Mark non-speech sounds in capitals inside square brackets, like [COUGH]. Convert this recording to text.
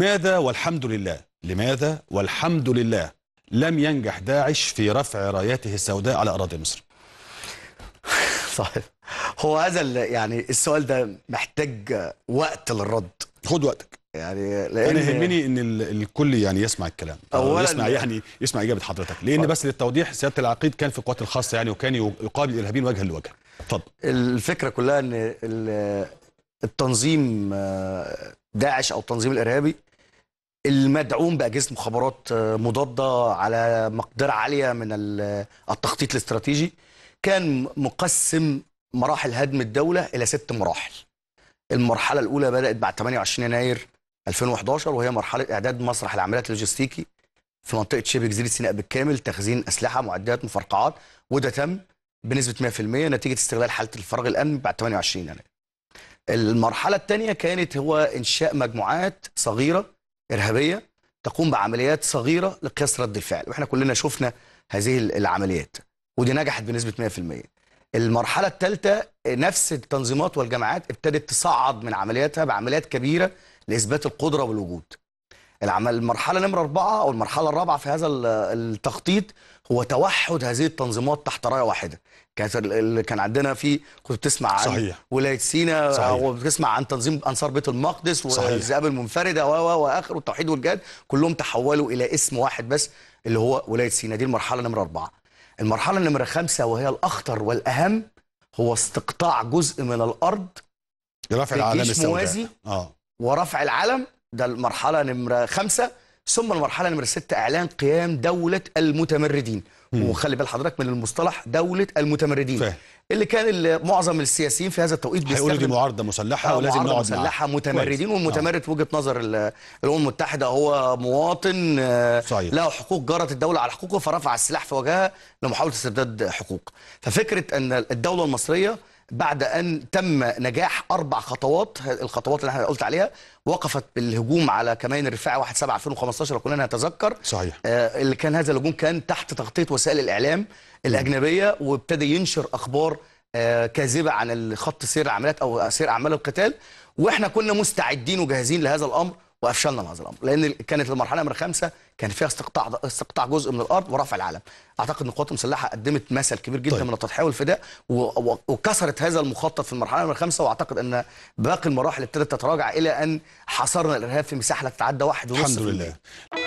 لماذا والحمد لله لماذا والحمد لله لم ينجح داعش في رفع رايته السوداء على أراضي مصر صحيح [LAUGHS] طيب، هو هذا يعني السؤال ده محتاج وقت للرد خد وقتك يعني لان انا يهمني ان الكل يعني يسمع الكلام اولا يسمع يعني يسمع اجابه حضرتك لان طيب. بس للتوضيح سياده العقيد كان في القوات الخاصه يعني وكان يقابل الارهابيين وجها لوجه اتفضل الفكره كلها ان التنظيم آه، داعش او التنظيم الارهابي المدعوم باجهزه مخابرات آه، مضاده على مقدره عاليه من آه، التخطيط الاستراتيجي كان مقسم مراحل هدم الدوله الى ست مراحل. المرحله الاولى بدات بعد 28 يناير 2011 وهي مرحله اعداد مسرح العمليات اللوجستيكي في منطقه شبه جزيره سيناء بالكامل تخزين اسلحه معدات مفرقعات وده تم بنسبه 100% نتيجه استغلال حاله الفراغ الامني بعد 28 يناير. المرحله الثانيه كانت هو انشاء مجموعات صغيره إرهابية تقوم بعمليات صغيرة لقياس رد الفعل وإحنا كلنا شفنا هذه العمليات ودي نجحت بنسبة 100% المرحلة الثالثة نفس التنظيمات والجماعات ابتدت تصعد من عملياتها بعمليات كبيرة لإثبات القدرة والوجود العمل المرحله نمره اربعه او المرحله الرابعه في هذا التخطيط هو توحد هذه التنظيمات تحت رايه واحده كانت اللي كان عندنا في كنت بتسمع عن صحيح. ولايه سينا وبتسمع عن تنظيم انصار بيت المقدس والذئاب المنفرده و واخره والتوحيد والجهاد كلهم تحولوا الى اسم واحد بس اللي هو ولايه سينا دي المرحله نمره اربعه المرحله نمره خمسه وهي الاخطر والاهم هو استقطاع جزء من الارض رفع العلم السوداء اه ورفع العلم ده المرحله نمره خمسه ثم المرحله نمره سته اعلان قيام دوله المتمردين مم. وخلي بال حضرتك من المصطلح دوله المتمردين فه. اللي كان معظم السياسيين في هذا التوقيت بيستخدموا دي معارضه مسلحه آه، ولازم نقعد معارضه مسلحه معه. متمردين والمتمرد في وجهه نظر الامم المتحده هو مواطن آه، صحيح. له حقوق جرت الدوله على حقوقه فرفع السلاح في وجهها لمحاوله استرداد حقوق ففكره ان الدوله المصريه بعد ان تم نجاح اربع خطوات الخطوات اللي احنا قلت عليها وقفت بالهجوم على كمان الرفاعي 1 7 2015 لو نتذكر صحيح آه اللي كان هذا الهجوم كان تحت تغطيه وسائل الاعلام الاجنبيه وابتدى ينشر اخبار آه كاذبه عن خط سير العمليات او سير اعمال القتال واحنا كنا مستعدين وجاهزين لهذا الامر وافشلنا مع هذا الامر لان كانت المرحله نمره خمسه كان فيها استقطاع استقطاع جزء من الارض ورفع العلم اعتقد ان القوات المسلحه قدمت مثل كبير جدا طيب. من التضحيه والفداء وكسرت هذا المخطط في المرحله نمره خمسه واعتقد ان باقي المراحل ابتدت تتراجع الى ان حصرنا الارهاب في مساحه لا تتعدى واحد ونص الحمد لله